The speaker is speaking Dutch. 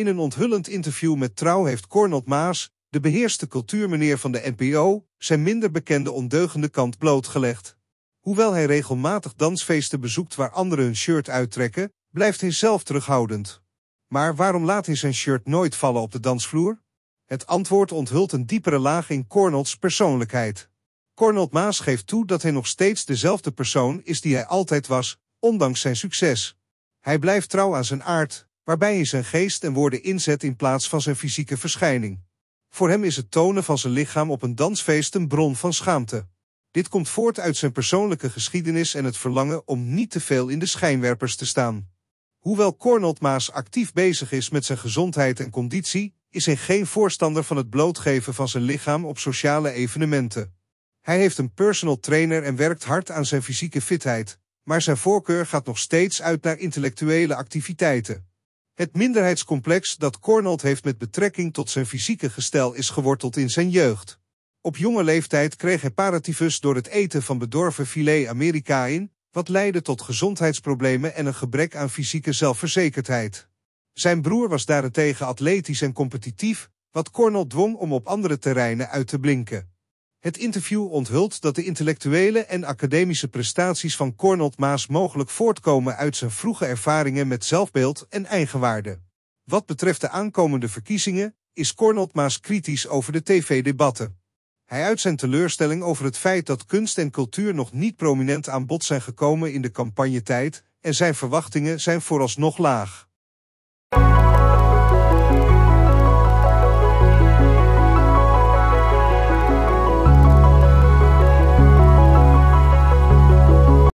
In een onthullend interview met Trouw heeft Cornald Maas, de beheerste cultuurmeneer van de NPO, zijn minder bekende ondeugende kant blootgelegd. Hoewel hij regelmatig dansfeesten bezoekt waar anderen hun shirt uittrekken, blijft hij zelf terughoudend. Maar waarom laat hij zijn shirt nooit vallen op de dansvloer? Het antwoord onthult een diepere laag in Cornolds persoonlijkheid. Cornold Maas geeft toe dat hij nog steeds dezelfde persoon is die hij altijd was, ondanks zijn succes. Hij blijft trouw aan zijn aard, waarbij hij zijn geest en woorden inzet in plaats van zijn fysieke verschijning. Voor hem is het tonen van zijn lichaam op een dansfeest een bron van schaamte. Dit komt voort uit zijn persoonlijke geschiedenis en het verlangen om niet te veel in de schijnwerpers te staan. Hoewel Cornold Maas actief bezig is met zijn gezondheid en conditie, is hij geen voorstander van het blootgeven van zijn lichaam op sociale evenementen. Hij heeft een personal trainer en werkt hard aan zijn fysieke fitheid, maar zijn voorkeur gaat nog steeds uit naar intellectuele activiteiten. Het minderheidscomplex dat Cornold heeft met betrekking tot zijn fysieke gestel is geworteld in zijn jeugd. Op jonge leeftijd kreeg hij paratyfus door het eten van bedorven filet Amerika in, wat leidde tot gezondheidsproblemen en een gebrek aan fysieke zelfverzekerdheid. Zijn broer was daarentegen atletisch en competitief, wat Cornold dwong om op andere terreinen uit te blinken. Het interview onthult dat de intellectuele en academische prestaties van Cornald Maas mogelijk voortkomen uit zijn vroege ervaringen met zelfbeeld en eigenwaarde. Wat betreft de aankomende verkiezingen is Cornald Maas kritisch over de tv-debatten. Hij uit zijn teleurstelling over het feit dat kunst en cultuur nog niet prominent aan bod zijn gekomen in de campagnetijd en zijn verwachtingen zijn vooralsnog laag.